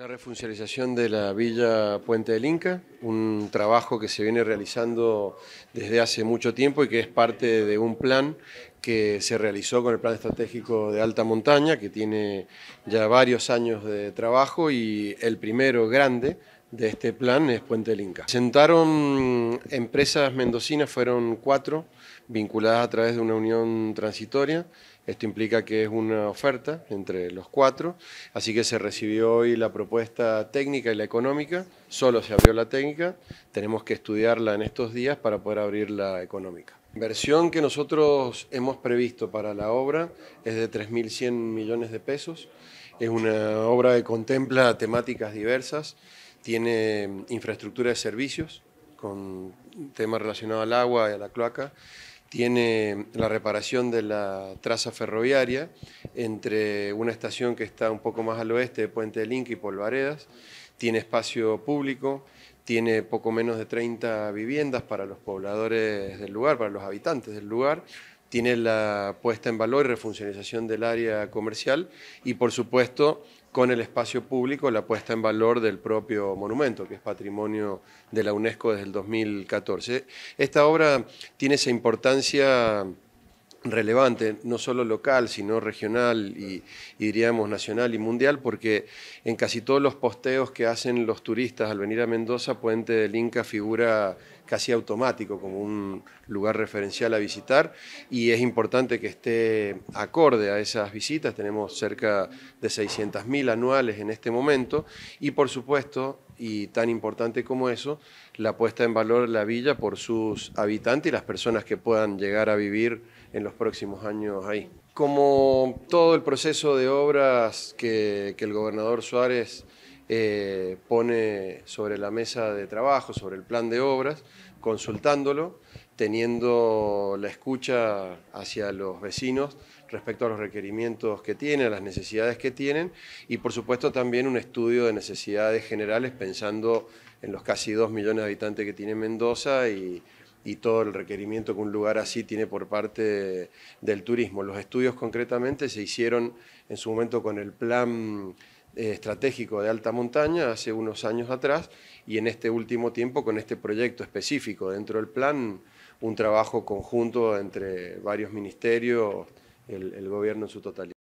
la refuncionalización de la Villa Puente del Inca, un trabajo que se viene realizando desde hace mucho tiempo y que es parte de un plan que se realizó con el Plan Estratégico de Alta Montaña, que tiene ya varios años de trabajo y el primero grande de este plan es Puente del Sentaron empresas mendocinas, fueron cuatro, vinculadas a través de una unión transitoria. Esto implica que es una oferta entre los cuatro, así que se recibió hoy la propuesta técnica y la económica, solo se abrió la técnica, tenemos que estudiarla en estos días para poder abrir la económica. La inversión que nosotros hemos previsto para la obra es de 3.100 millones de pesos. Es una obra que contempla temáticas diversas, tiene infraestructura de servicios con temas relacionados al agua y a la cloaca, tiene la reparación de la traza ferroviaria entre una estación que está un poco más al oeste de Puente del Inca y Polvaredas, tiene espacio público, tiene poco menos de 30 viviendas para los pobladores del lugar, para los habitantes del lugar, tiene la puesta en valor y refuncionalización del área comercial y por supuesto con el espacio público la puesta en valor del propio monumento, que es patrimonio de la UNESCO desde el 2014. Esta obra tiene esa importancia relevante, no solo local, sino regional y, diríamos nacional y mundial, porque en casi todos los posteos que hacen los turistas al venir a Mendoza, Puente del Inca figura casi automático como un lugar referencial a visitar y es importante que esté acorde a esas visitas. Tenemos cerca de 600.000 anuales en este momento y por supuesto y tan importante como eso, la puesta en valor de la villa por sus habitantes y las personas que puedan llegar a vivir en los próximos años ahí. Como todo el proceso de obras que, que el gobernador Suárez eh, pone sobre la mesa de trabajo, sobre el plan de obras, consultándolo, teniendo la escucha hacia los vecinos respecto a los requerimientos que tienen, a las necesidades que tienen y por supuesto también un estudio de necesidades generales pensando en los casi 2 millones de habitantes que tiene Mendoza y, y todo el requerimiento que un lugar así tiene por parte del turismo. Los estudios concretamente se hicieron en su momento con el plan eh, estratégico de alta montaña hace unos años atrás y en este último tiempo con este proyecto específico dentro del plan, un trabajo conjunto entre varios ministerios, el, gobierno en su totalidad.